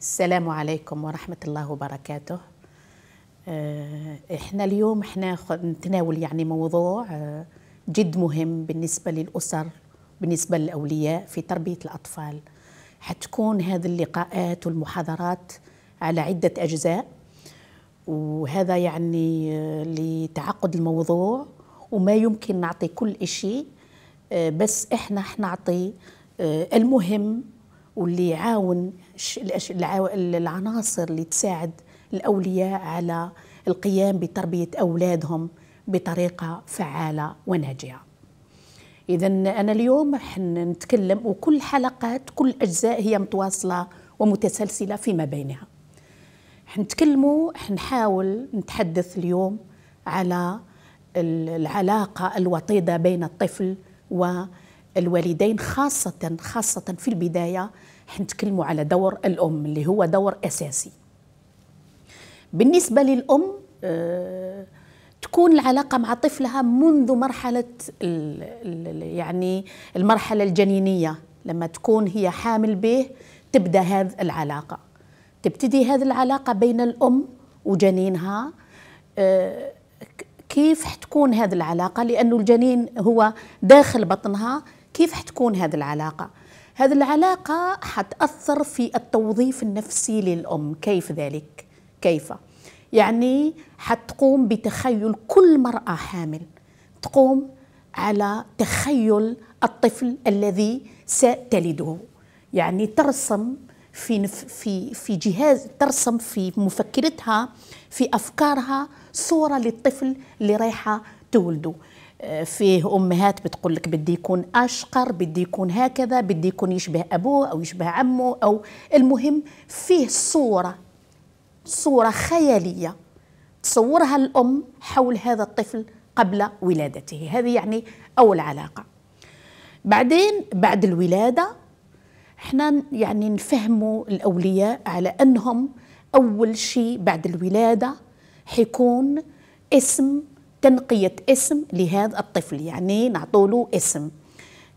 السلام عليكم ورحمة الله وبركاته آه، احنا اليوم احنا نتناول يعني موضوع آه، جد مهم بالنسبة للأسر بالنسبة للأولياء في تربية الأطفال حتكون هذه اللقاءات والمحاضرات على عدة أجزاء وهذا يعني آه، لتعقد الموضوع وما يمكن نعطي كل إشي بس احنا حنعطي المهم واللي يعاون العناصر اللي تساعد الاولياء على القيام بتربيه اولادهم بطريقه فعاله وناجعه. اذا انا اليوم حنتكلم وكل حلقات كل اجزاء هي متواصله ومتسلسله فيما بينها. حنتكلموا حنحاول نتحدث اليوم على العلاقه الوطيده بين الطفل و الوالدين خاصة خاصة في البداية حنتكلموا على دور الأم اللي هو دور أساسي بالنسبة للأم آه، تكون العلاقة مع طفلها منذ مرحلة يعني المرحلة الجنينية لما تكون هي حامل به تبدأ هذه العلاقة تبتدي هذه العلاقة بين الأم وجنينها آه، كيف حتكون هذه العلاقة لأنه الجنين هو داخل بطنها كيف حتكون هذه العلاقة؟ هذه العلاقة حتأثر في التوظيف النفسي للأم كيف ذلك؟ كيف؟ يعني حتقوم بتخيل كل مرأة حامل تقوم على تخيل الطفل الذي ستلده يعني ترسم في في في جهاز ترسم في مفكرتها في افكارها صوره للطفل اللي رايحه تولده فيه امهات بتقول لك بدي يكون اشقر بدي يكون هكذا بدي يكون يشبه ابوه او يشبه عمه او المهم فيه صوره صوره خياليه تصورها الام حول هذا الطفل قبل ولادته هذه يعني اول علاقه بعدين بعد الولاده احنا يعني نفهموا الاولياء على انهم اول شيء بعد الولاده حيكون اسم تنقية اسم لهذا الطفل يعني نعطوله اسم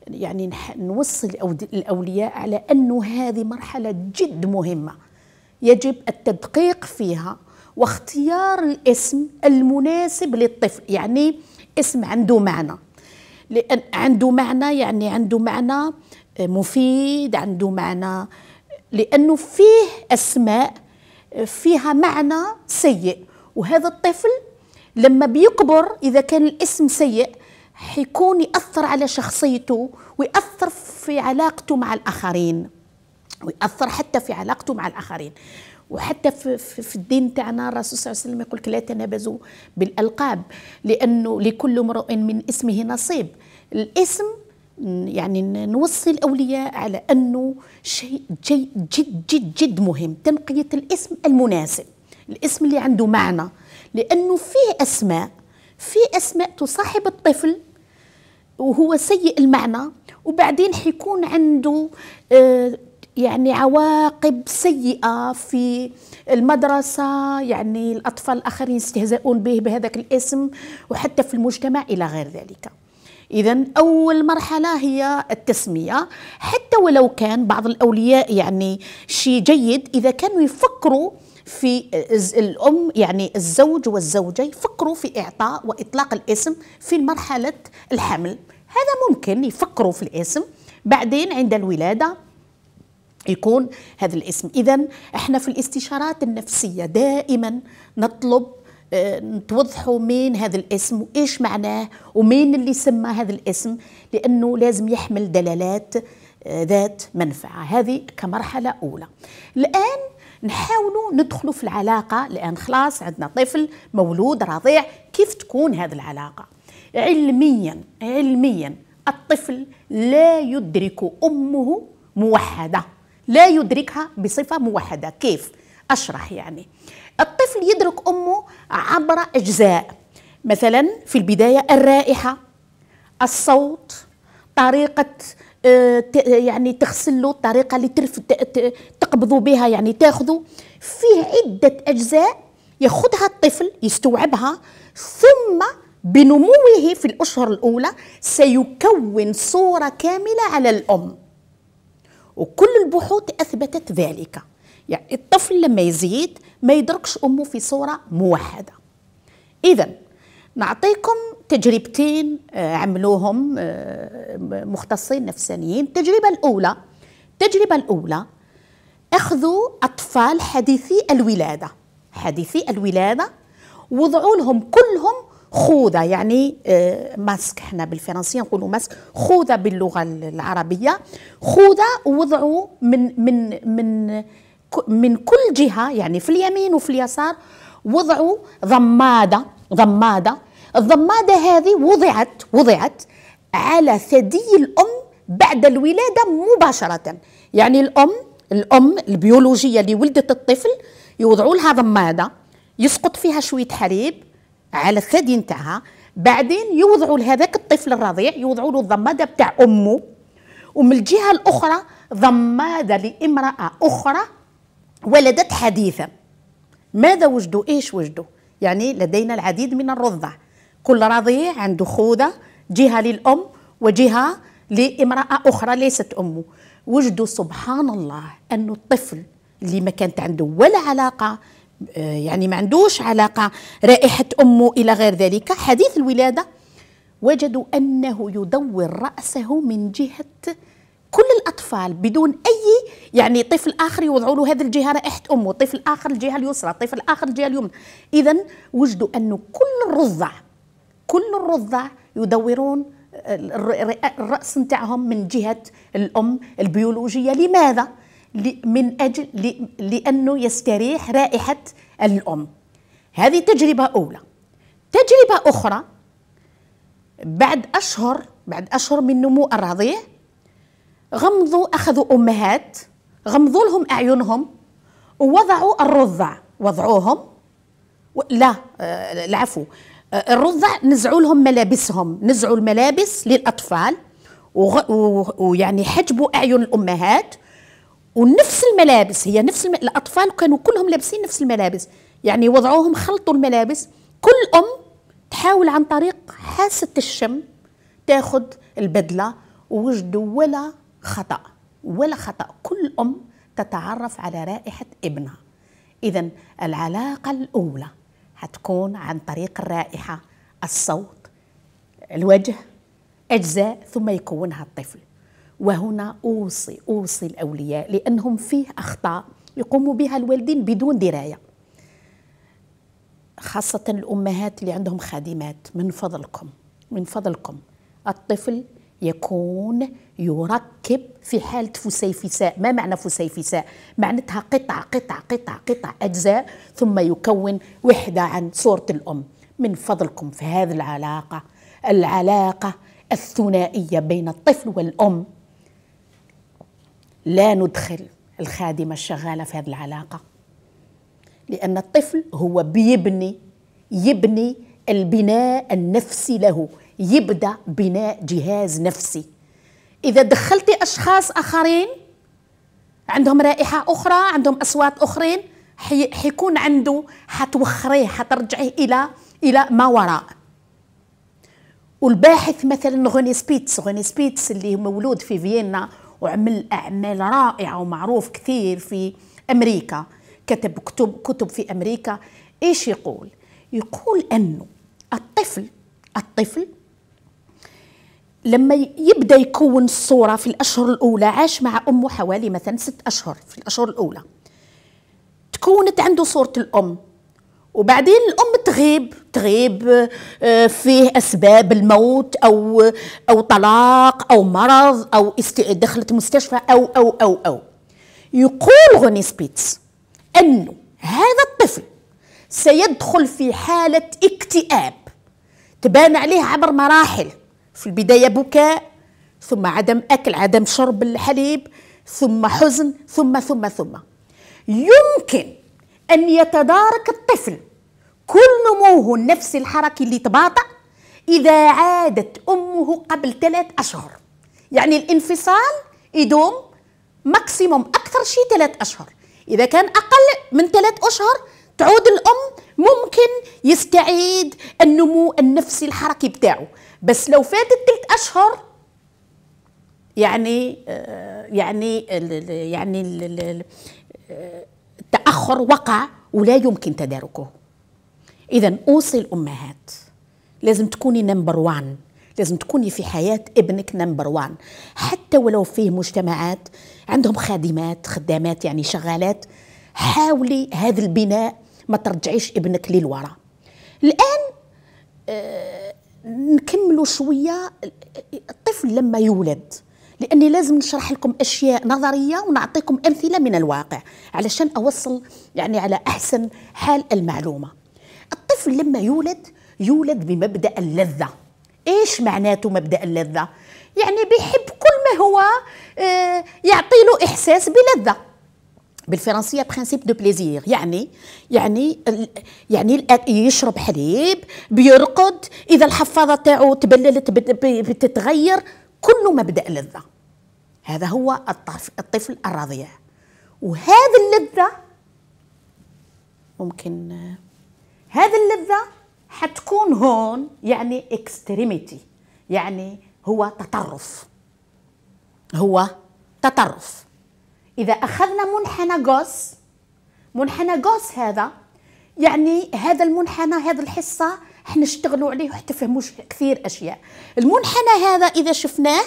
يعني نوصل الأولياء على أنه هذه مرحلة جد مهمة يجب التدقيق فيها واختيار الاسم المناسب للطفل يعني اسم عنده معنى لأن عنده معنى يعني عنده معنى مفيد عنده معنى لأنه فيه أسماء فيها معنى سيء وهذا الطفل لما بيكبر إذا كان الاسم سيء حيكون يأثر على شخصيته ويأثر في علاقته مع الآخرين ويأثر حتى في علاقته مع الآخرين وحتى في, في الدين تاعنا الرسول صلى الله عليه وسلم يقول لك لا تنابزوا بالألقاب لأنه لكل امرؤ من اسمه نصيب الاسم يعني نوصي الأولياء على أنه شيء جد جد, جد مهم تنقية الاسم المناسب الاسم اللي عنده معنى لأنه فيه أسماء في أسماء تصاحب الطفل وهو سيء المعنى وبعدين حيكون عنده آه، يعني عواقب سيئة في المدرسة يعني الأطفال الآخرين يستهزئون به بهذاك الاسم وحتى في المجتمع إلى غير ذلك إذا أول مرحلة هي التسمية حتى ولو كان بعض الأولياء يعني شيء جيد إذا كانوا يفكروا في الأم يعني الزوج والزوجة يفكروا في إعطاء وإطلاق الاسم في مرحلة الحمل هذا ممكن يفكروا في الاسم بعدين عند الولادة يكون هذا الاسم إذا احنا في الاستشارات النفسية دائما نطلب آه، توضحوا مين هذا الاسم وايش معناه ومين اللي سمى هذا الاسم لانه لازم يحمل دلالات آه، ذات منفعه هذه كمرحله اولى الان نحاولوا ندخلوا في العلاقه لان خلاص عندنا طفل مولود رضيع كيف تكون هذه العلاقه علميا علميا الطفل لا يدرك امه موحده لا يدركها بصفه موحده كيف اشرح يعني الطفل يدرك امه عبر اجزاء مثلا في البدايه الرائحه الصوت طريقه آه، يعني تغسل له الطريقه اللي ترف تقبضوا بها يعني تاخذوا فيه عده اجزاء ياخذها الطفل يستوعبها ثم بنموه في الاشهر الاولى سيكون صوره كامله على الام وكل البحوث اثبتت ذلك يعني الطفل لما يزيد ما يدركش امه في صوره موحده اذا نعطيكم تجربتين آه، عملوهم آه، مختصين نفسانيين التجربة الأولى التجربة الأولى أخذوا أطفال حديثي الولادة حديثي الولادة وضعوا لهم كلهم خوذة يعني آه، ماسك احنا بالفرنسية نقولوا ماسك خوذة باللغة العربية خوذة وضعوا من من من من كل جهة يعني في اليمين وفي اليسار وضعوا ضمادة ضمادة الضمادة هذه وضعت وضعت على ثدي الأم بعد الولادة مباشرة يعني الأم الأم البيولوجية اللي ولدت الطفل يوضعوا لها ضمادة يسقط فيها شوية حليب على الثدي نتاعها بعدين يوضعوا لهذاك الطفل الرضيع يوضعوا له الضمادة بتاع أمه ومن الجهة الأخرى ضمادة لامرأة أخرى ولدت حديثا ماذا وجدوا؟ إيش وجدوا؟ يعني لدينا العديد من الرضع كل رضيع عنده خوذة جهة للأم وجهة لامرأة أخرى ليست أمه وجدوا سبحان الله أنه الطفل اللي ما كانت عنده ولا علاقة آه، يعني ما عندوش علاقة رائحة أمه إلى غير ذلك حديث الولادة وجدوا أنه يدور رأسه من جهة كل الأطفال بدون أي يعني طفل آخر يوضعوا له هذه الجهة رائحة أمه طفل آخر الجهة اليسرى طفل آخر الجهة اليمنى إذا وجدوا أنه كل الرضع كل الرضع يدورون الرأس نتاعهم من جهة الأم البيولوجية لماذا؟ من أجل لأنه يستريح رائحة الأم هذه تجربة أولى تجربة أخرى بعد أشهر بعد أشهر من نمو الرضيع غمضوا أخذوا أمهات غمضوا لهم أعينهم ووضعوا الرضع وضعوهم لا آه، العفو آه، الرضع نزعوا لهم ملابسهم نزعوا الملابس للاطفال ويعني حجبوا اعين الامهات ونفس الملابس هي نفس الم... الاطفال كانوا كلهم لابسين نفس الملابس يعني وضعوهم خلطوا الملابس كل ام تحاول عن طريق حاسه الشم تاخذ البدله ووجدوا ولا خطا ولا خطا كل ام تتعرف على رائحه ابنها اذا العلاقه الاولى هتكون عن طريق الرائحة الصوت الوجه أجزاء ثم يكونها الطفل وهنا أوصي أوصي الأولياء لأنهم فيه أخطاء يقوموا بها الوالدين بدون دراية خاصة الأمهات اللي عندهم خادمات من فضلكم من فضلكم الطفل يكون يركب في حالة فسيفساء ما معنى فسيفساء؟ معناتها قطع قطع قطع قطع أجزاء ثم يكون وحدة عن صورة الأم من فضلكم في هذه العلاقة العلاقة الثنائية بين الطفل والأم لا ندخل الخادمة الشغالة في هذه العلاقة لأن الطفل هو بيبني يبني البناء النفسي له يبدا بناء جهاز نفسي اذا دخلتي اشخاص اخرين عندهم رائحه اخرى عندهم اصوات اخرين حيكون عنده حتوخريه حترجعيه الى الى ما وراء والباحث مثلا غوني سبيتس غوني سبيتس اللي مولود في فيينا وعمل اعمال رائعه ومعروف كثير في امريكا كتب كتب كتب في امريكا ايش يقول يقول انه الطفل الطفل لما يبدا يكون الصوره في الاشهر الاولى عاش مع امه حوالي مثلا ست اشهر في الاشهر الاولى تكونت عنده صوره الام وبعدين الام تغيب تغيب آه، فيه اسباب الموت او او طلاق او مرض او دخلت مستشفى او او او او يقول غوني سبيتس انه هذا الطفل سيدخل في حاله اكتئاب تبان عليه عبر مراحل في البداية بكاء ثم عدم أكل عدم شرب الحليب ثم حزن ثم ثم ثم يمكن أن يتدارك الطفل كل نموه النفسي الحركي اللي تباطأ إذا عادت أمه قبل ثلاث أشهر يعني الانفصال يدوم ماكسيموم أكثر شيء ثلاث أشهر إذا كان أقل من ثلاث أشهر تعود الام ممكن يستعيد النمو النفسي الحركي بتاعه بس لو فاتت ثلاث اشهر يعني آه، يعني يعني التاخر آه، وقع ولا يمكن تداركه اذا اوصي الامهات لازم تكوني نمبر وان لازم تكوني في حياة ابنك نمبر وان حتى ولو فيه مجتمعات عندهم خادمات خدامات يعني شغالات حاولي هذا البناء ما ترجعيش ابنك للوراء الان آه نكملوا شويه الطفل لما يولد لاني لازم نشرح لكم اشياء نظريه ونعطيكم امثله من الواقع علشان اوصل يعني على احسن حال المعلومه الطفل لما يولد يولد بمبدا اللذه ايش معناته مبدا اللذه يعني بيحب كل ما هو آه، يعطي له احساس بلذه بالفرنسيه برينسيپ دو بليزير يعني يعني يعني يشرب حليب بيرقد اذا الحفاضه تاعو تبللت بتتغير كله مبدا لذه هذا هو الطفل الرضيع وهذه اللذه ممكن هذه اللذه حتكون هون يعني اكستريميتي يعني هو تطرف هو تطرف إذا أخذنا منحنى قوس منحنى قوس هذا يعني هذا المنحنى هذه الحصة حنشتغلوا عليه وحتى فهموش كثير أشياء المنحنى هذا إذا شفناه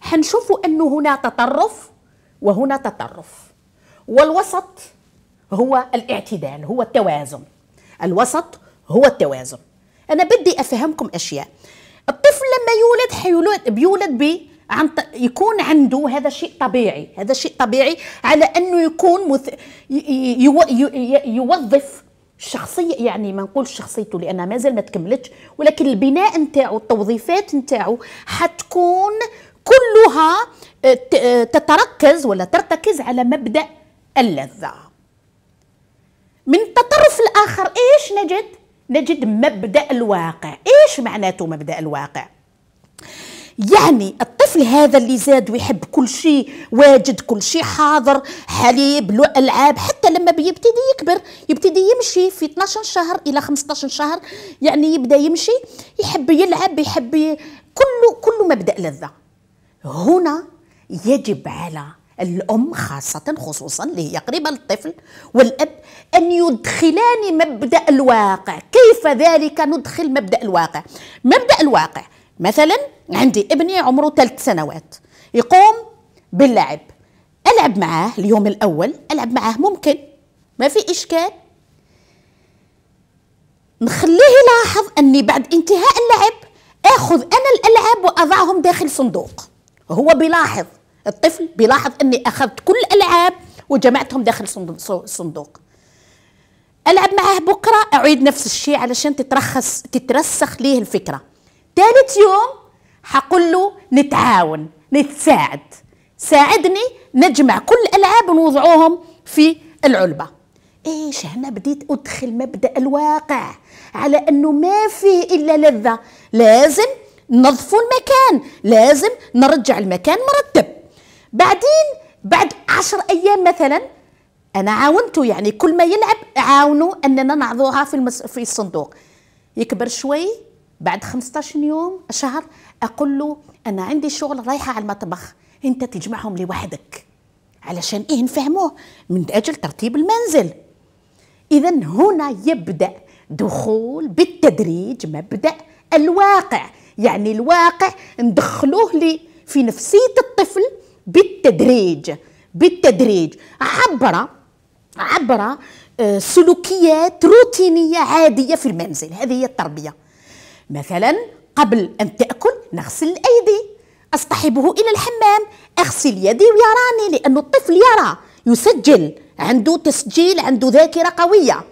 حنشوفوا أنه هنا تطرف وهنا تطرف والوسط هو الاعتدال هو التوازن الوسط هو التوازن أنا بدي أفهمكم أشياء الطفل لما يولد حيولد بيولد عن يكون عنده هذا شيء طبيعي هذا شيء طبيعي على انه يكون مث... ي... ي... يوظف شخصيه يعني ما نقولش شخصيته لأنها مازال ما تكملتش ولكن البناء نتاعو التوظيفات نتاعو حتكون كلها آه، آه، تتركز ولا ترتكز على مبدأ اللذة من التطرف الآخر إيش نجد؟ نجد مبدأ الواقع إيش معناته مبدأ الواقع؟ يعني الطفل هذا اللي زاد ويحب كل شيء واجد كل شيء حاضر حليب العاب حتى لما بيبتدي يكبر يبتدي يمشي في 12 شهر الى 15 شهر يعني يبدا يمشي يحب يلعب يحب ي... كله كله مبدا لذه هنا يجب على الأم خاصة خصوصا اللي هي قريبة للطفل والأب أن يدخلان مبدأ الواقع كيف ذلك ندخل مبدأ الواقع مبدأ الواقع مثلا عندي ابني عمره ثلاث سنوات يقوم باللعب ألعب معاه اليوم الأول ألعب معاه ممكن ما في إشكال نخليه يلاحظ أني بعد انتهاء اللعب أخذ أنا الألعاب وأضعهم داخل صندوق هو بيلاحظ الطفل بيلاحظ أني أخذت كل الألعاب وجمعتهم داخل صندوق ألعب معاه بكرة أعيد نفس الشيء علشان تترخص تترسخ ليه الفكرة تالت يوم حقول له نتعاون نتساعد ساعدني نجمع كل الالعاب ونوضعوهم في العلبه ايش هنا بديت ادخل مبدا الواقع على انه ما فيه الا لذه لازم نظفوا المكان لازم نرجع المكان مرتب بعدين بعد عشر ايام مثلا انا عاونته يعني كل ما يلعب عاونه اننا نعضوها في المس... في الصندوق يكبر شوي بعد 15 يوم شهر اقول له انا عندي شغل رايحه على المطبخ انت تجمعهم لوحدك علشان ايه نفهموه من اجل ترتيب المنزل اذا هنا يبدا دخول بالتدريج مبدا الواقع يعني الواقع ندخلوه لي في نفسيه الطفل بالتدريج بالتدريج عبر عبر آه، سلوكيات روتينيه عاديه في المنزل هذه هي التربيه مثلا قبل أن تأكل نغسل الأيدي أصطحبه إلى الحمام أغسل يدي ويراني لأن الطفل يرى يسجل عنده تسجيل عنده ذاكرة قوية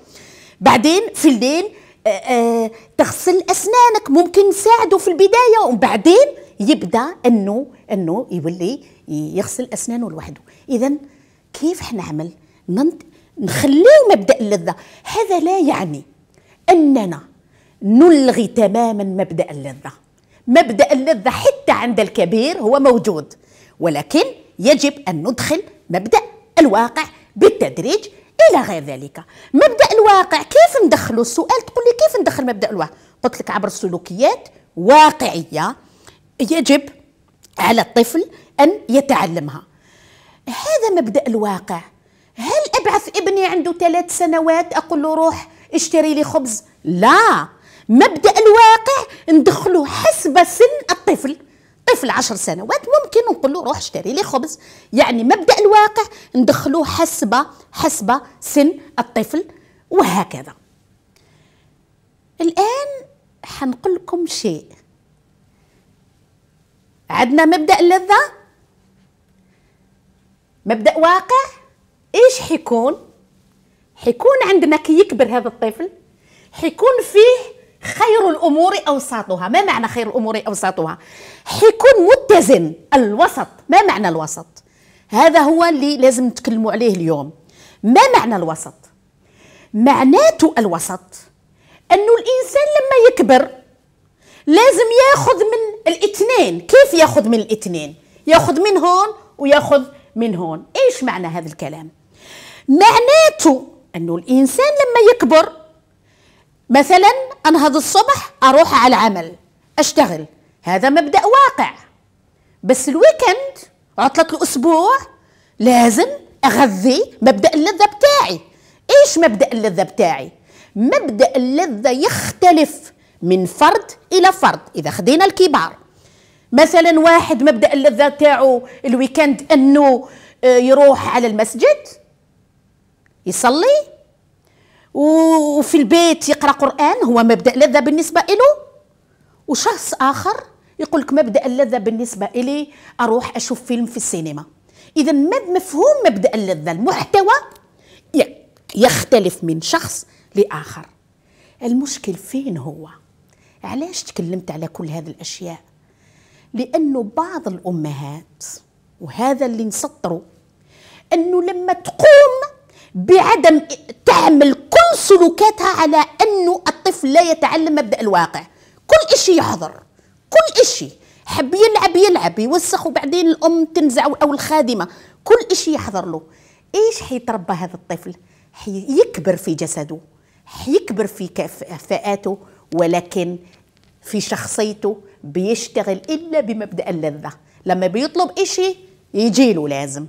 بعدين في الليل آآ آه، آآ آه، تغسل أسنانك ممكن نساعده في البداية وبعدين يبدأ أنه أنه يولي يغسل أسنانه لوحده إذا كيف حنعمل نخليه مبدأ اللذة هذا لا يعني أننا نلغي تماما مبدا اللذه مبدا اللذه حتى عند الكبير هو موجود ولكن يجب ان ندخل مبدا الواقع بالتدريج الى غير ذلك مبدا الواقع كيف ندخله السؤال تقول لي كيف ندخل مبدا الواقع قلت لك عبر سلوكيات واقعيه يجب على الطفل ان يتعلمها هذا مبدا الواقع هل ابعث ابني عنده ثلاث سنوات اقول له روح اشتري لي خبز لا مبدا الواقع ندخله حسب سن الطفل طفل عشر سنوات ممكن نقول له روح اشتري لي خبز يعني مبدا الواقع ندخله حسب حسب سن الطفل وهكذا الان حنقول لكم شيء عندنا مبدا اللذه مبدا واقع ايش حيكون حيكون عندنا كي يكبر هذا الطفل حيكون فيه خير الامور اوساطها ما معنى خير الامور اوساطها حيكون متزن الوسط ما معنى الوسط هذا هو اللي لازم نتكلموا عليه اليوم ما معنى الوسط معناته الوسط انه الانسان لما يكبر لازم ياخذ من الاثنين كيف ياخذ من الاثنين ياخذ من هون وياخذ من هون ايش معنى هذا الكلام معناته انه الانسان لما يكبر مثلا انهض الصبح اروح على العمل اشتغل هذا مبدا واقع بس الويكند عطله الاسبوع لازم اغذي مبدا اللذه بتاعي ايش مبدا اللذه بتاعي مبدا اللذه يختلف من فرد الى فرد اذا خدينا الكبار مثلا واحد مبدا اللذه بتاعه الويكند انه آه، يروح على المسجد يصلي وفي البيت يقرا قران هو مبدا لذه بالنسبه له وشخص اخر يقول لك مبدا اللذه بالنسبه الي اروح اشوف فيلم في السينما اذا مفهوم مبدا اللذه المحتوى يختلف من شخص لاخر المشكل فين هو علاش تكلمت على كل هذه الاشياء لانه بعض الامهات وهذا اللي نسطره انه لما تقوم بعدم تعمل كل سلوكاتها على أنه الطفل لا يتعلم مبدأ الواقع كل إشي يحضر كل إشي حب يلعب يلعب يوسخ وبعدين الأم تنزع أو الخادمة كل إشي يحضر له إيش حيتربى هذا الطفل حيكبر في جسده حيكبر في كفاءاته ولكن في شخصيته بيشتغل إلا بمبدأ اللذة لما بيطلب إشي يجيله لازم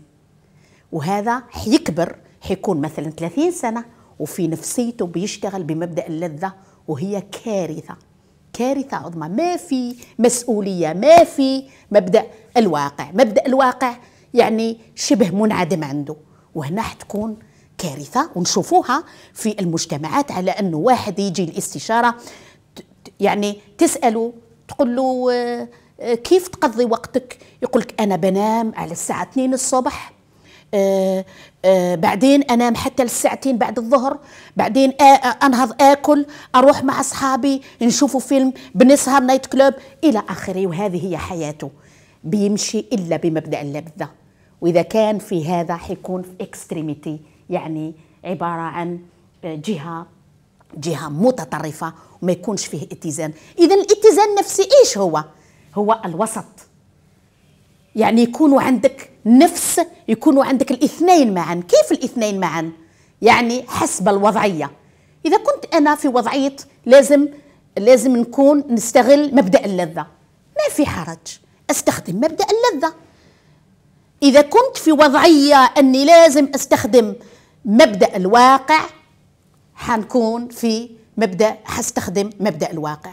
وهذا حيكبر حيكون مثلا 30 سنة وفي نفسيته بيشتغل بمبدأ اللذة وهي كارثة كارثة عظمى ما في مسؤولية ما في مبدأ الواقع مبدأ الواقع يعني شبه منعدم عنده وهنا حتكون كارثة ونشوفوها في المجتمعات على أنه واحد يجي الاستشارة يعني تسأله تقول له آه، آه، كيف تقضي وقتك يقولك أنا بنام على الساعة 2 الصبح آه، آه، بعدين انام حتى للساعتين بعد الظهر بعدين انهض اكل اروح مع اصحابي نشوفوا فيلم بنسهر نايت كلوب الى اخره وهذه هي حياته بيمشي الا بمبدا اللذه واذا كان في هذا حيكون في اكستريميتي يعني عباره عن جهه جهه متطرفه وما يكونش فيه اتزان اذا الاتزان النفسي ايش هو هو الوسط يعني يكونوا عندك نفس يكونوا عندك الاثنين معا كيف الاثنين معا يعني حسب الوضعيه اذا كنت انا في وضعيه لازم لازم نكون نستغل مبدا اللذه ما في حرج استخدم مبدا اللذه اذا كنت في وضعيه اني لازم استخدم مبدا الواقع حنكون في مبدا حستخدم مبدا الواقع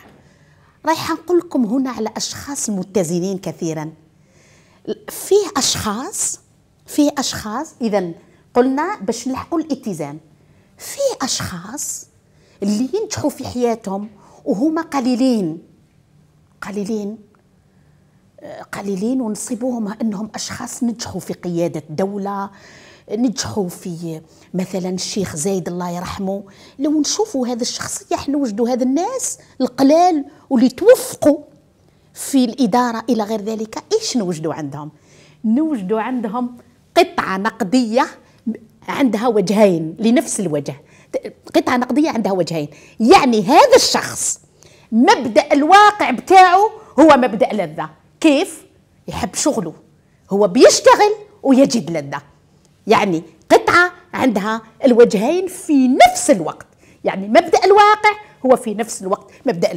رايحه نقول لكم هنا على اشخاص متزنين كثيرا فيه اشخاص فيه اشخاص اذا قلنا باش نلحقوا الاتزان فيه اشخاص اللي ينجحوا في حياتهم وهما قليلين قليلين قليلين ونصيبوهم انهم اشخاص نجحوا في قياده دوله نجحوا في مثلا الشيخ زايد الله يرحمه لو نشوفوا هذه الشخصيه حنوجدوا هذا الناس القلال واللي توفقوا في الاداره الى غير ذلك ايش نوجدوا عندهم نوجدوا عندهم قطعه نقديه عندها وجهين لنفس الوجه قطعه نقديه عندها وجهين يعني هذا الشخص مبدا الواقع بتاعه هو مبدا لذه كيف يحب شغله هو بيشتغل ويجد لذه يعني قطعه عندها الوجهين في نفس الوقت يعني مبدا الواقع هو في نفس الوقت مبدا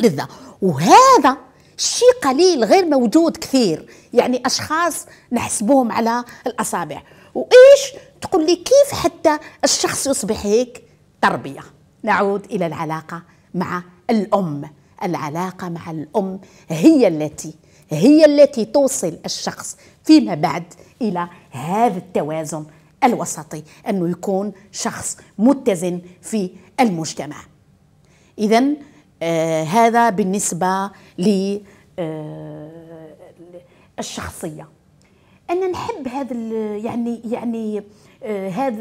لذه وهذا شيء قليل غير موجود كثير يعني أشخاص نحسبوهم على الأصابع وإيش تقول لي كيف حتى الشخص يصبح هيك تربية نعود إلى العلاقة مع الأم العلاقة مع الأم هي التي هي التي توصل الشخص فيما بعد إلى هذا التوازن الوسطي أنه يكون شخص متزن في المجتمع إذا آه هذا بالنسبة ل آه الشخصية أنا نحب هذا يعني يعني هذا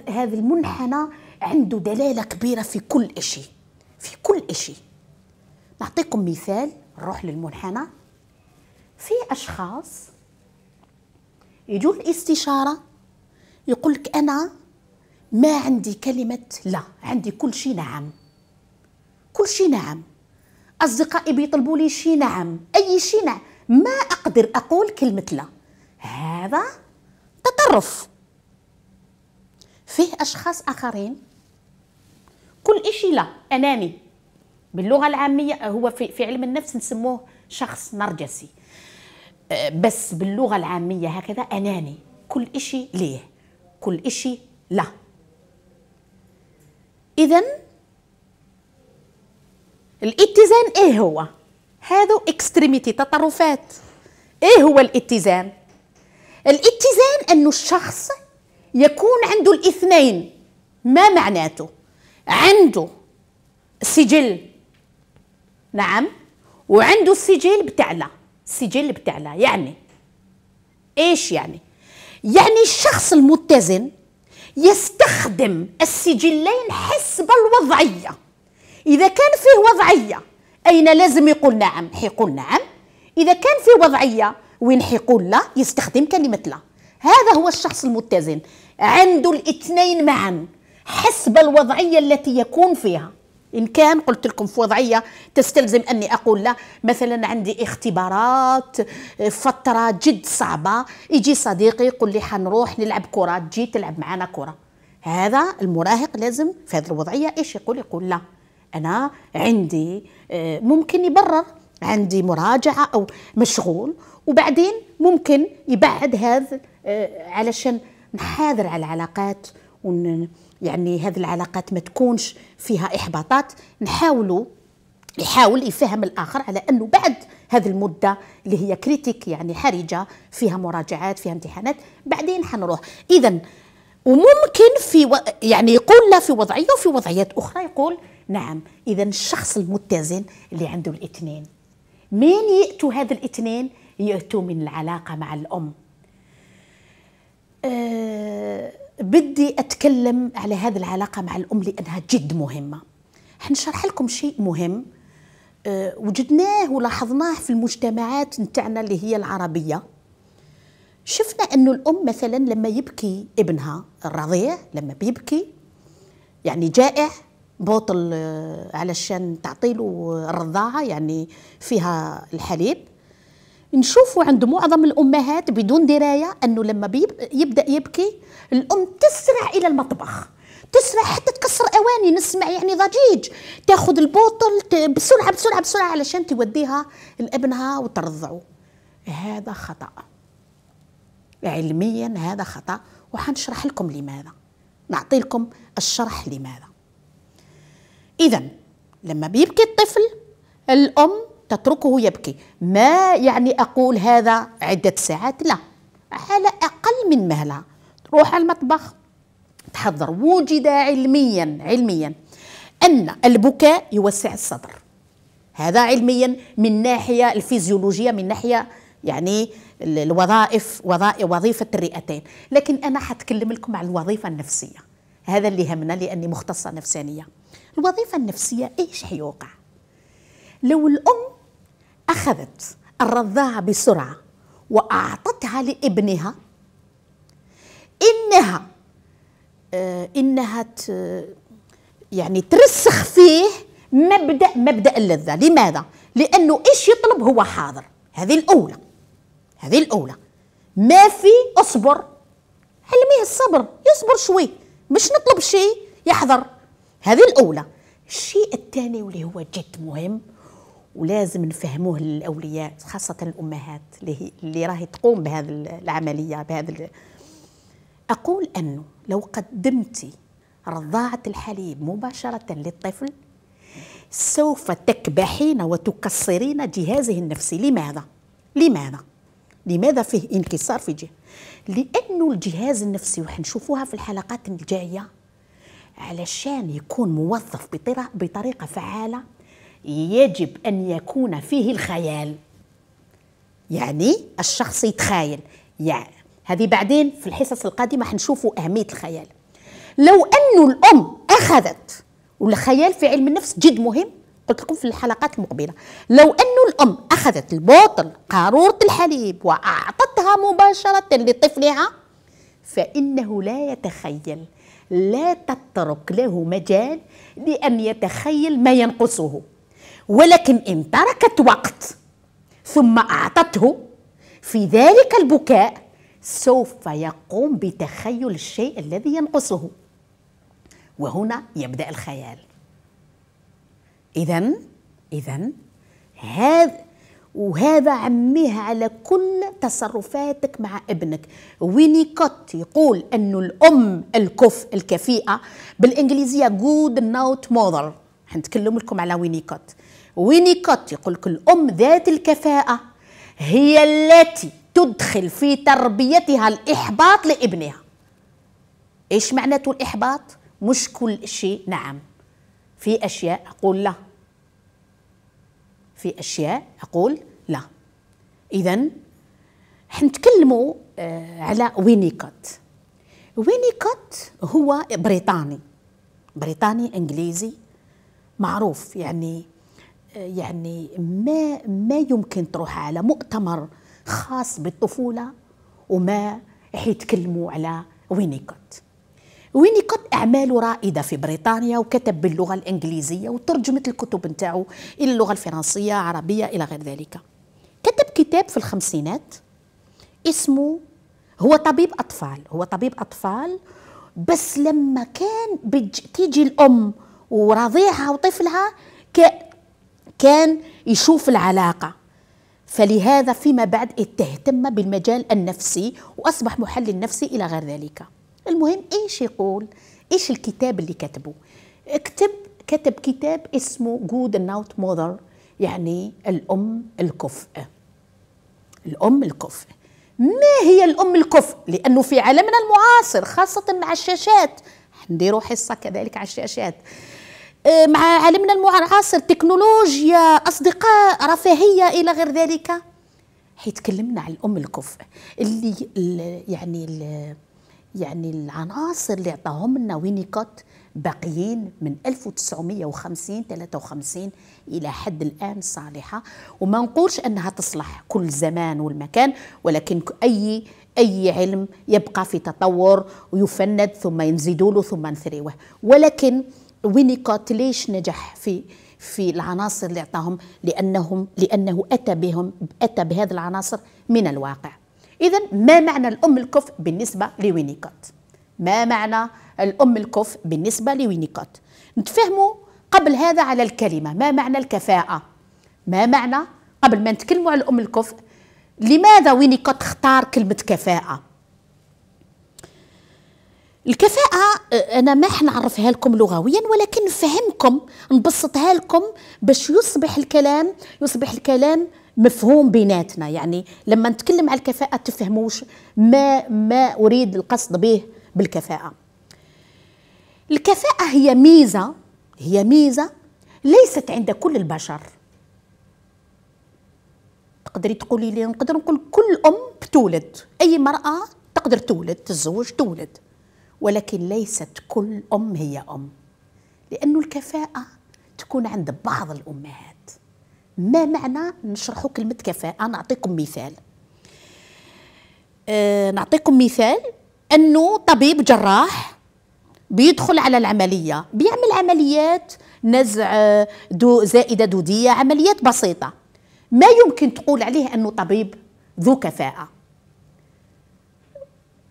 آه هذا المنحنى عنده دلالة كبيرة في كل شيء في كل شيء نعطيكم مثال نروح للمنحنى في أشخاص يجوا الاستشارة يقول لك أنا ما عندي كلمة لا عندي كل شيء نعم كل شيء نعم أصدقائي بيطلبوا لي شي نعم أي شي نعم ما أقدر أقول كلمة لا هذا تطرف فيه أشخاص آخرين كل إشي لا أناني باللغة العامية هو في, في علم النفس نسموه شخص نرجسي أه، بس باللغة العامية هكذا أناني كل إشي ليه كل إشي لا إذا الاتزان ايه هو هذا اكستريميتي تطرفات ايه هو الاتزان الاتزان انه الشخص يكون عنده الاثنين ما معناته عنده سجل نعم وعنده السجل بتعلى سجل بتعلى يعني ايش يعني يعني الشخص المتزن يستخدم السجلين حسب الوضعيه إذا كان فيه وضعية أين لازم يقول نعم حيقول نعم إذا كان فيه وضعية وين حيقول لا يستخدم كلمة لا هذا هو الشخص المتزن عنده الاثنين معا حسب الوضعية التي يكون فيها إن كان قلت لكم في وضعية تستلزم أني أقول لا مثلا عندي اختبارات فترة جد صعبة يجي صديقي يقول لي حنروح نلعب كرة تجي تلعب معنا كرة هذا المراهق لازم في هذه الوضعية إيش يقول يقول لا أنا عندي آه، ممكن يبرر عندي مراجعة أو مشغول وبعدين ممكن يبعد هذا آه، علشان نحاذر على العلاقات ون يعني هذه العلاقات ما تكونش فيها إحباطات نحاولوا يحاول يفهم الآخر على أنه بعد هذه المدة اللي هي كريتيك يعني حرجة فيها مراجعات فيها امتحانات بعدين حنروح إذا وممكن في و... يعني يقول لا في وضعية وفي وضعيات أخرى يقول نعم إذا الشخص المتزن اللي عنده الاثنين مين يأتوا هذا الاثنين يأتوا من العلاقة مع الأم أه بدي أتكلم على هذه العلاقة مع الأم لأنها جد مهمة حنشرح لكم شيء مهم أه وجدناه ولاحظناه في المجتمعات نتاعنا اللي هي العربية شفنا أنه الأم مثلا لما يبكي ابنها الرضيع لما بيبكي يعني جائع بوطل آه، علشان تعطيله الرضاعة يعني فيها الحليب نشوفوا عند معظم الأمهات بدون دراية أنه لما يبدأ يبكي الأم تسرع إلى المطبخ تسرع حتى تكسر أواني نسمع يعني ضجيج تاخذ البوطل بسرعة بسرعة بسرعة علشان توديها لابنها وترضعه هذا خطأ علميا هذا خطأ وحنشرح لكم لماذا نعطي لكم الشرح لماذا إذا لما بيبكي الطفل الأم تتركه يبكي ما يعني أقول هذا عدة ساعات لا على أقل من مهلة تروح المطبخ تحضر وجد علميا علميا أن البكاء يوسع الصدر هذا علميا من ناحية الفيزيولوجية من ناحية يعني الوظائف وظائف وظيفة الرئتين لكن أنا حتكلم لكم عن الوظيفة النفسية هذا اللي همنا لأني مختصة نفسانية الوظيفة النفسية إيش حيوقع لو الأم أخذت الرضاعة بسرعة وأعطتها لابنها إنها آه إنها يعني ترسخ فيه مبدأ مبدأ اللذة لماذا؟ لأنه إيش يطلب هو حاضر هذه الأولى هذه الأولى ما في أصبر علميه الصبر يصبر شوي مش نطلب شيء يحضر هذه الأولى الشيء الثاني واللي هو جد مهم ولازم نفهموه للاولياء خاصه الامهات اللي, هي اللي راهي تقوم بهذه العمليه بهذا اقول انه لو قدمتي رضاعه الحليب مباشره للطفل سوف تكبحين وتكسرين جهازه النفسي لماذا لماذا لماذا فيه انكسار في جهه لانه الجهاز النفسي وحنشوفوها في الحلقات الجايه علشان يكون موظف بطريقه فعاله يجب ان يكون فيه الخيال يعني الشخص يتخايل يعني هذه بعدين في الحصص القادمه حنشوفوا اهميه الخيال لو انه الام اخذت والخيال في علم النفس جد مهم قلت لكم في الحلقات المقبله لو انه الام اخذت البوطل قاروره الحليب واعطت مباشرة لطفلها فإنه لا يتخيل لا تترك له مجال لأن يتخيل ما ينقصه ولكن إن تركت وقت ثم أعطته في ذلك البكاء سوف يقوم بتخيل الشيء الذي ينقصه وهنا يبدأ الخيال إذا إذا هذا وهذا عميه على كل تصرفاتك مع ابنك وينيكوت يقول أن الأم الكف الكفيئة بالإنجليزية good not mother حنتكلم لكم على وينيكوت وينيكوت يقول لك الأم ذات الكفاءة هي التي تدخل في تربيتها الإحباط لابنها إيش معناته الإحباط؟ مش كل شيء نعم في أشياء أقول لا في أشياء أقول اذا حنتكلموا آه، على وينيكوت وينيكوت هو بريطاني بريطاني انجليزي معروف يعني آه، يعني ما ما يمكن تروح على مؤتمر خاص بالطفوله وما حيتكلموا على وينيكوت وينيكوت اعماله رائده في بريطانيا وكتب باللغه الانجليزيه وترجمت الكتب نتاعو الى اللغه الفرنسيه عربيه الى غير ذلك كتاب في الخمسينات اسمه هو طبيب أطفال هو طبيب أطفال بس لما كان بج... تيجي الأم ورضيعها وطفلها ك... كان يشوف العلاقة فلهذا فيما بعد اهتم بالمجال النفسي وأصبح محلل نفسي إلى غير ذلك المهم إيش يقول إيش الكتاب اللي كتبه اكتب كتب كتاب اسمه Good Not Mother يعني الأم الكفئة الأم الكفء ما هي الأم الكفء؟ لأنه في عالمنا المعاصر خاصة مع الشاشات نديروا حصة كذلك على الشاشات آه، مع عالمنا المعاصر تكنولوجيا أصدقاء رفاهية إلى غير ذلك حيتكلمنا على الأم الكفء اللي يعني يعني العناصر اللي عطاهم لنا وينيكوت باقيين من 1950 53 إلى حد الآن صالحة وما نقولش أنها تصلح كل زمان والمكان ولكن أي أي علم يبقى في تطور ويفند ثم ينزيدوا له ثم نثريوه ولكن وينيكوت ليش نجح في في العناصر اللي أعطاهم لأنهم لأنه أتى بهم أتى بهذه العناصر من الواقع إذا ما معنى الأم الكف بالنسبة لوينيكوت ما معنى الأم الكف بالنسبة لوينيكوت نتفهموا قبل هذا على الكلمة ما معنى الكفاءة ما معنى قبل ما نتكلموا على الأم الكف لماذا وينيكوت اختار كلمة كفاءة الكفاءة آه، أنا ما حنعرفها لكم لغويا ولكن نفهمكم نبسطها لكم باش يصبح الكلام يصبح الكلام مفهوم بيناتنا يعني لما نتكلم على الكفاءة تفهموش ما ما أريد القصد به بالكفاءة الكفاءة هي ميزة هي ميزة ليست عند كل البشر تقدري تقولي لي نقدر نقول كل أم بتولد أي مرأة تقدر تولد تزوج تولد ولكن ليست كل أم هي أم لأن الكفاءة تكون عند بعض الأمهات ما معنى نشرح كلمة كفاءة نعطيكم مثال أه نعطيكم مثال أنه طبيب جراح بيدخل على العملية بيعمل عمليات نزع دو زائدة دودية عمليات بسيطة ما يمكن تقول عليه أنه طبيب ذو كفاءة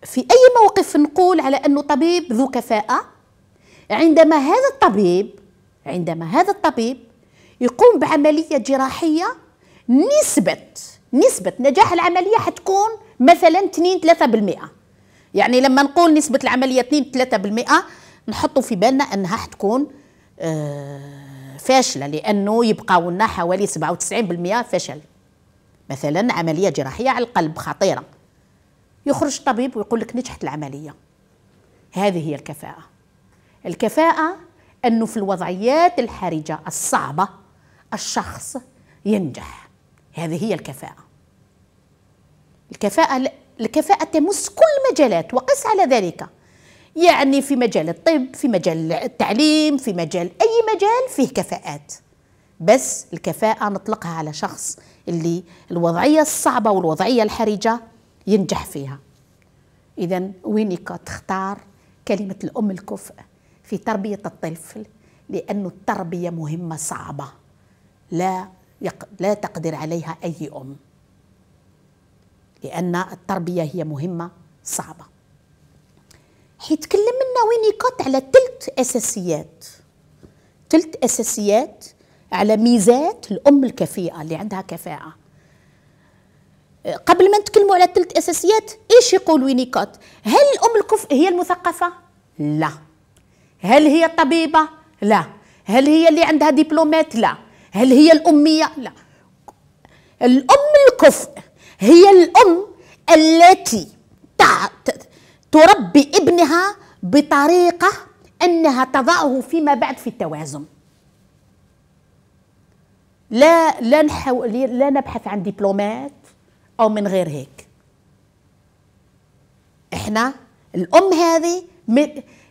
في أي موقف نقول على أنه طبيب ذو كفاءة عندما هذا الطبيب عندما هذا الطبيب يقوم بعملية جراحية نسبة نسبة نجاح العملية حتكون مثلا 2 3% يعني لما نقول نسبة العملية 2 3% نحطوا في بالنا أنها حتكون آه، فاشلة لأنه يبقاو لنا حوالي 97% فشل مثلا عملية جراحية على القلب خطيرة يخرج الطبيب ويقول لك نجحت العملية هذه هي الكفاءة الكفاءة أنه في الوضعيات الحرجة الصعبة الشخص ينجح هذه هي الكفاءة الكفاءة الكفاءة تمس كل المجالات وقس على ذلك يعني في مجال الطب في مجال التعليم في مجال أي مجال فيه كفاءات بس الكفاءة نطلقها على شخص اللي الوضعية الصعبة والوضعية الحرجة ينجح فيها إذا وينيكا تختار كلمة الأم الكفء في تربية الطفل لأن التربية مهمة صعبة لا, يق... لا تقدر عليها أي أم لأن التربية هي مهمة صعبة حيتكلم لنا وينيكوت على تلت أساسيات تلت أساسيات على ميزات الأم الكفيئة اللي عندها كفاءة قبل ما نتكلموا على تلت أساسيات إيش يقول وينيكوت هل الأم الكف هي المثقفة؟ لا هل هي طبيبة؟ لا هل هي اللي عندها دبلومات؟ لا هل هي الأمية؟ لا الأم الكفء هي الأم التي تربي ابنها بطريقة أنها تضعه فيما بعد في التوازن لا لا نحاول لا نبحث عن دبلومات أو من غير هيك احنا الأم هذه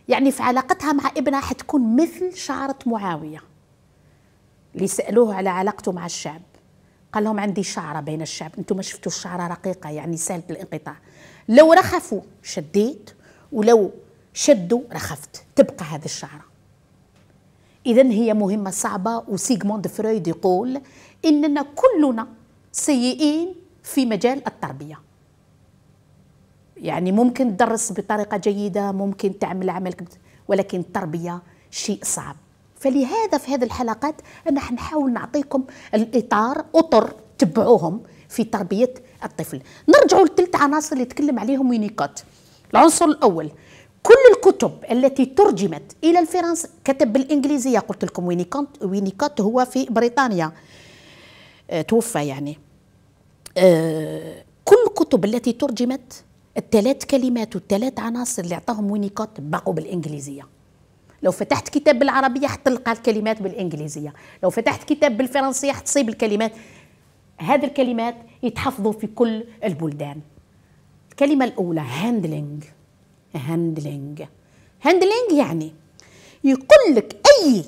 يعني في علاقتها مع ابنها حتكون مثل شعرة معاوية اللي سألوه على علاقته مع الشعب قال لهم عندي شعره بين الشعب انتم ما شفتوا الشعره رقيقه يعني سالت الانقطاع لو رخفوا شديت ولو شدوا رخفت تبقى هذه الشعره اذا هي مهمه صعبه وسيغموند فرويد يقول اننا كلنا سيئين في مجال التربيه يعني ممكن تدرس بطريقه جيده ممكن تعمل عملك ولكن التربيه شيء صعب فلهذا في هذه الحلقات أنا حنحاول نعطيكم الإطار أطر تبعوهم في تربية الطفل نرجع لثلاث عناصر اللي تكلم عليهم وينيكوت العنصر الأول كل الكتب التي ترجمت إلى الفرنس كتب بالإنجليزية قلت لكم وينيكوت, وينيكوت هو في بريطانيا آه، توفى يعني آه، كل الكتب التي ترجمت الثلاث كلمات والثلاث عناصر اللي اعطاهم وينيكوت بقوا بالإنجليزية لو فتحت كتاب بالعربية حتلقى الكلمات بالإنجليزية لو فتحت كتاب بالفرنسية حتصيب الكلمات هذه الكلمات يتحفظوا في كل البلدان الكلمة الأولى هاندلينج هاندلينج هاندلينج يعني يقول لك أي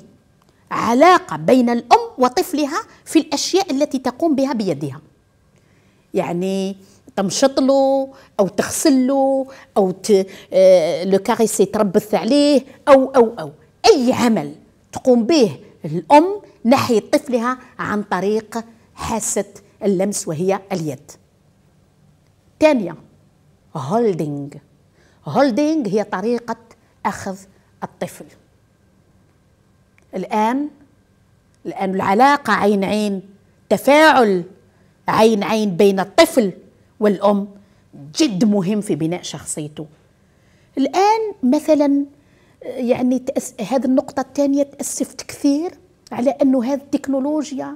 علاقة بين الأم وطفلها في الأشياء التي تقوم بها بيدها يعني تمشط له او تغسل له او آه، لو كاريسي تربث عليه او او او اي عمل تقوم به الام ناحيه طفلها عن طريق حاسه اللمس وهي اليد ثانيه هولدينغ هولدينغ هي طريقه اخذ الطفل الان الان العلاقه عين عين تفاعل عين عين بين الطفل والأم جد مهم في بناء شخصيته الآن مثلا يعني هذه النقطة الثانية تأسفت كثير على أنه هذه التكنولوجيا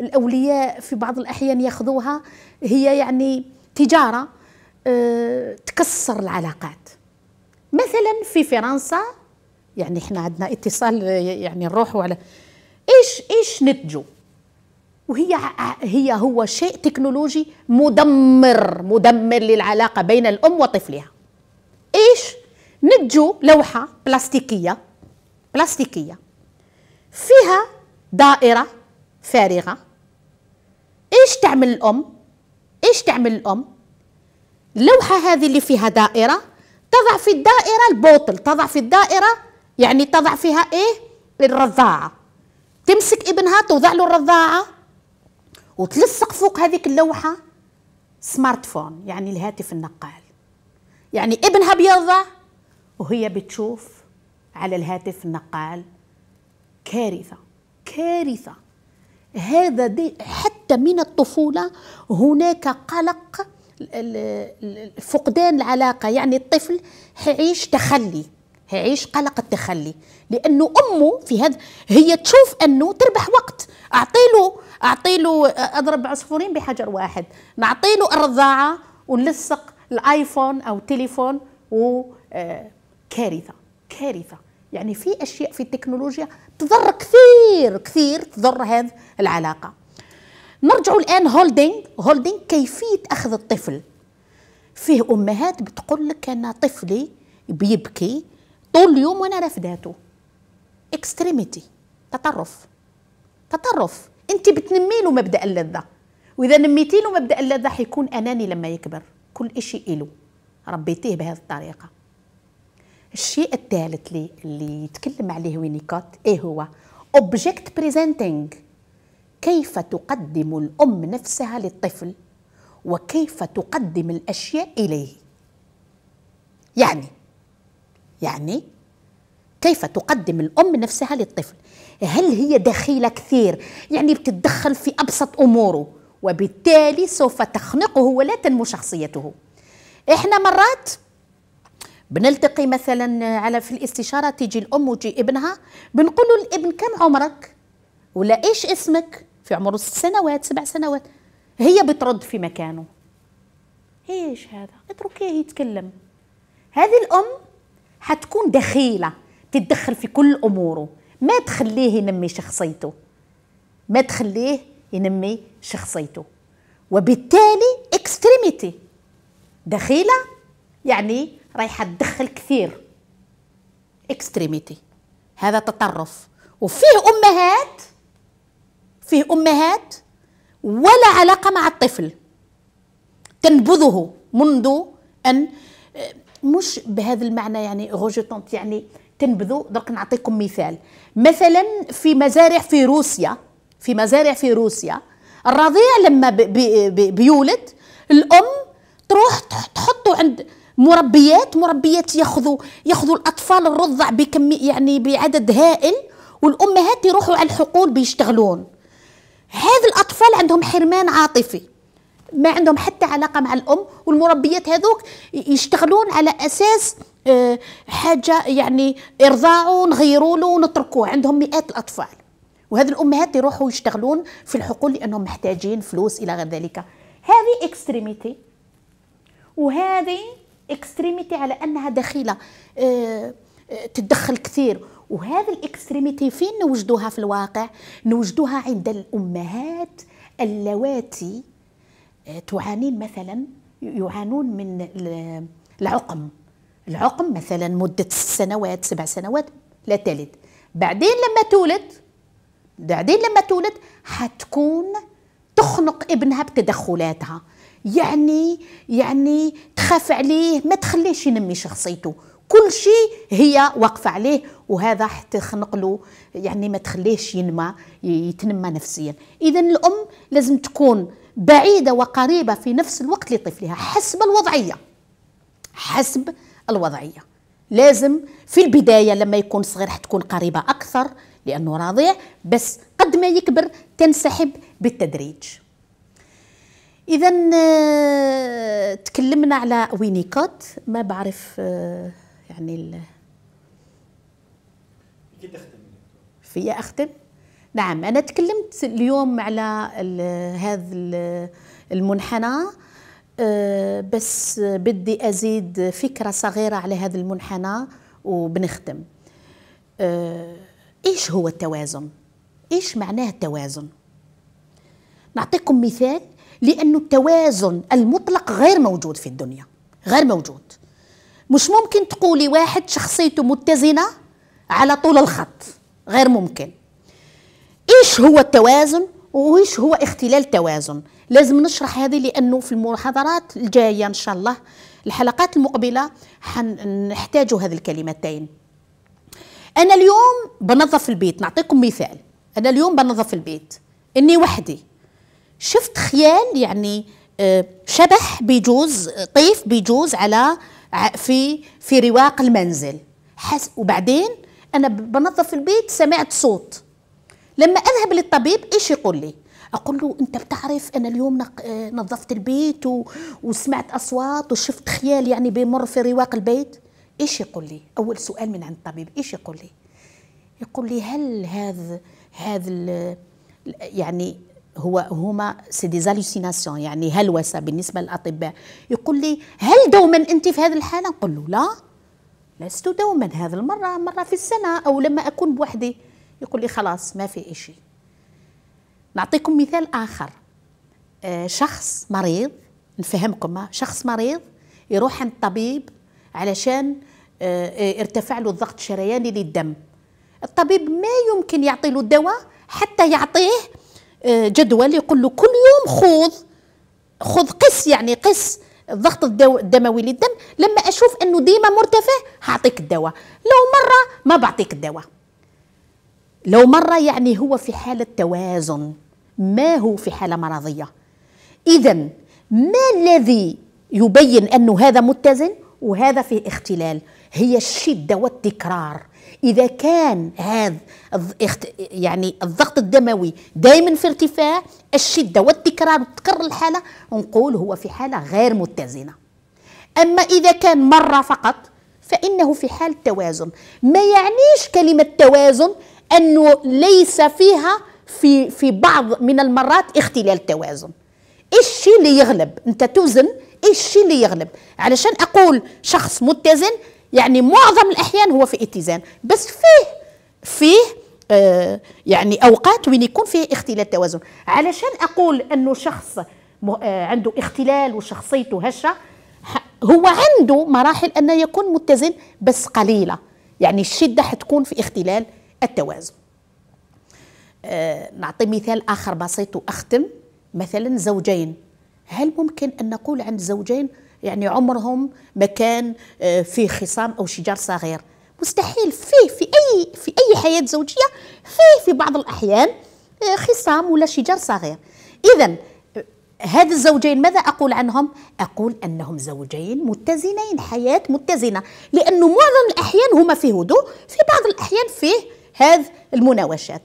الأولياء في بعض الأحيان ياخذوها هي يعني تجارة آه، تكسر العلاقات مثلا في فرنسا يعني احنا عندنا اتصال يعني نروحوا على ايش ايش نتجو وهي هي هو شيء تكنولوجي مدمر مدمر للعلاقة بين الأم وطفلها إيش؟ نتجو لوحة بلاستيكية بلاستيكية فيها دائرة فارغة إيش تعمل الأم؟ إيش تعمل الأم؟ اللوحة هذه اللي فيها دائرة تضع في الدائرة البوتل تضع في الدائرة يعني تضع فيها إيه؟ الرضاعة تمسك ابنها توضع له الرضاعة وتلصق فوق هذيك اللوحه سمارت فون يعني الهاتف النقال يعني ابنها بيضة وهي بتشوف على الهاتف النقال كارثة كارثة هذا دي حتى من الطفولة هناك قلق فقدان العلاقة يعني الطفل حيعيش تخلي هيعيش قلق التخلي لانه امه في هذا هي تشوف انه تربح وقت اعطيله اعطيله اضرب عصفورين بحجر واحد نعطيله الرضاعه ونلصق الايفون او تليفون وكارثه آه، كارثه يعني في اشياء في التكنولوجيا تضر كثير كثير تضر هذه العلاقه نرجع الان هولدينج هولدينج كيفيه اخذ الطفل فيه امهات بتقول لك انا طفلي بيبكي طول اليوم وانا رافداته اكستريميتي تطرف تطرف انت بتنمي له مبدا اللذه واذا نميتي له مبدا اللذه حيكون اناني لما يكبر كل إشي له ربيتيه بهذه الطريقه الشيء الثالث اللي اللي يتكلم عليه وينيكوت ايه هو اوبجكت بريزنتينغ كيف تقدم الام نفسها للطفل وكيف تقدم الاشياء اليه يعني يعني كيف تقدم الأم نفسها للطفل هل هي دخيلة كثير يعني بتتدخل في أبسط أموره وبالتالي سوف تخنقه ولا تنمو شخصيته إحنا مرات بنلتقي مثلا على في الاستشارة تيجي الأم وتجي ابنها بنقول الابن كم عمرك ولا إيش اسمك في عمره ست سنوات سبع سنوات هي بترد في مكانه ايش هذا اتركيه يتكلم هذه الام حتكون دخيلة تتدخل في كل أموره ما تخليه ينمي شخصيته ما تخليه ينمي شخصيته وبالتالي اكستريميتي دخيلة يعني رايحة تدخل كثير اكستريميتي هذا تطرف وفيه أمهات فيه أمهات ولا علاقة مع الطفل تنبذه منذ أن مش بهذا المعنى يعني غوجوتونت يعني تنبذوا درك نعطيكم مثال مثلا في مزارع في روسيا في مزارع في روسيا الرضيع لما بي بي بيولد الام تروح تحطه عند مربيات مربيات ياخذوا ياخذوا الاطفال الرضع بكم يعني بعدد هائل والامهات يروحوا على الحقول بيشتغلون هذ الاطفال عندهم حرمان عاطفي ما عندهم حتى علاقة مع الأم والمربيات هذوك يشتغلون على أساس آه، حاجة يعني إرضاعه نغيروا له ونتركوه عندهم مئات الأطفال وهذه الأمهات يروحوا يشتغلون في الحقول لأنهم محتاجين فلوس إلى غير ذلك هذه إكستريميتي وهذه إكستريميتي على أنها دخيلة تتدخل آه، آه، كثير وهذه الإكستريميتي فين نوجدوها في الواقع نوجدوها عند الأمهات اللواتي آه، تعانين مثلا يعانون من العقم العقم مثلا مدة سنوات سبع سنوات لا تلد بعدين لما تولد بعدين لما تولد حتكون تخنق ابنها بتدخلاتها يعني يعني تخاف عليه ما تخليش ينمي شخصيته كل شيء هي واقفة عليه وهذا حتخنق له يعني ما تخليش ينمى يتنمى نفسيا إذا الأم لازم تكون بعيدة وقريبة في نفس الوقت لطفلها حسب الوضعية حسب الوضعية لازم في البداية لما يكون صغير حتكون قريبة أكثر لأنه راضع بس قد ما يكبر تنسحب بالتدريج إذا آه، تكلمنا على وينيكوت ما بعرف آه، يعني ال... في أختم نعم أنا تكلمت اليوم على هذا المنحنى آه، بس بدي أزيد فكرة صغيرة على هذا المنحنى وبنختم آه، إيش هو التوازن؟ إيش معناه التوازن؟ نعطيكم مثال لأنه التوازن المطلق غير موجود في الدنيا غير موجود مش ممكن تقولي واحد شخصيته متزنة على طول الخط غير ممكن ايش هو التوازن وايش هو اختلال توازن لازم نشرح هذه لانه في المحاضرات الجايه ان شاء الله الحلقات المقبله حنحتاجوا هذه الكلمتين انا اليوم بنظف البيت نعطيكم مثال انا اليوم بنظف البيت اني وحدي شفت خيال يعني آه، شبح بيجوز طيف بيجوز على في في رواق المنزل حس وبعدين انا بنظف البيت سمعت صوت لما اذهب للطبيب ايش يقول لي اقول له انت بتعرف انا اليوم آه، نظفت البيت و... وسمعت اصوات وشفت خيال يعني بيمر في رواق البيت ايش يقول لي اول سؤال من عند الطبيب ايش يقول لي يقول لي هل هذا هذا يعني هو هما سي ديزالوسيناسيون يعني هلوسه بالنسبه للاطباء يقول لي هل دوما انت في هذه الحاله نقول له لا لست دوما هذه المره مره في السنه او لما اكون بوحدي يقول لي خلاص ما في إشي نعطيكم مثال آخر آه، شخص مريض نفهمكم آه، شخص مريض يروح عند طبيب علشان آه، ارتفع له الضغط الشرياني للدم الطبيب ما يمكن يعطي له الدواء حتى يعطيه جدول يقول له كل يوم خوض خذ قس يعني قس الضغط الدموي للدم لما اشوف انه ديما مرتفع هعطيك الدواء لو مره ما بعطيك الدواء لو مرة يعني هو في حالة توازن ما هو في حالة مرضية إذا ما الذي يبين أنه هذا متزن وهذا فيه اختلال هي الشدة والتكرار إذا كان هذا يعني الضغط الدموي دائما في ارتفاع الشدة والتكرار وتكرر الحالة نقول هو في حالة غير متزنة أما إذا كان مرة فقط فإنه في حال توازن ما يعنيش كلمة توازن أنه ليس فيها في, في بعض من المرات اختلال توازن إيش الشيء اللي يغلب أنت توزن إيش الشيء اللي يغلب علشان أقول شخص متزن يعني معظم الأحيان هو في اتزان بس فيه فيه آه، يعني أوقات وين يكون فيه اختلال توازن علشان أقول أنه شخص آه، عنده اختلال وشخصيته هشة هو عنده مراحل أنه يكون متزن بس قليلة يعني الشدة حتكون في اختلال التوازن آه، نعطي مثال آخر بسيط وأختم مثلا زوجين هل ممكن أن نقول عن زوجين يعني عمرهم ما كان آه، في خصام أو شجار صغير مستحيل فيه في أي في أي حياة زوجية فيه في بعض الأحيان آه، خصام ولا شجار صغير إذا هذا الزوجين ماذا أقول عنهم؟ أقول أنهم زوجين متزنين حياة متزنة لأنه معظم الأحيان هما في هدوء في بعض الأحيان فيه هذه المناوشات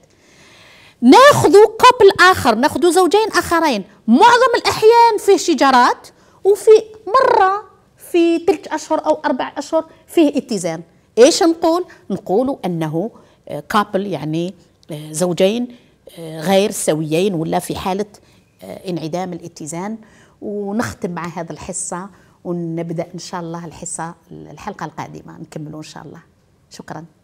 ناخذ قبل اخر ناخذ زوجين اخرين معظم الاحيان فيه شجارات وفي مره في ثلاث اشهر او اربع اشهر فيه اتزان ايش نقول نقول انه كابل آه، يعني آه، زوجين آه، غير سويين ولا في حاله انعدام الاتزان ونختم مع هذا الحصه ونبدا ان شاء الله الحصه الحلقه القادمه نكملوا ان شاء الله شكرا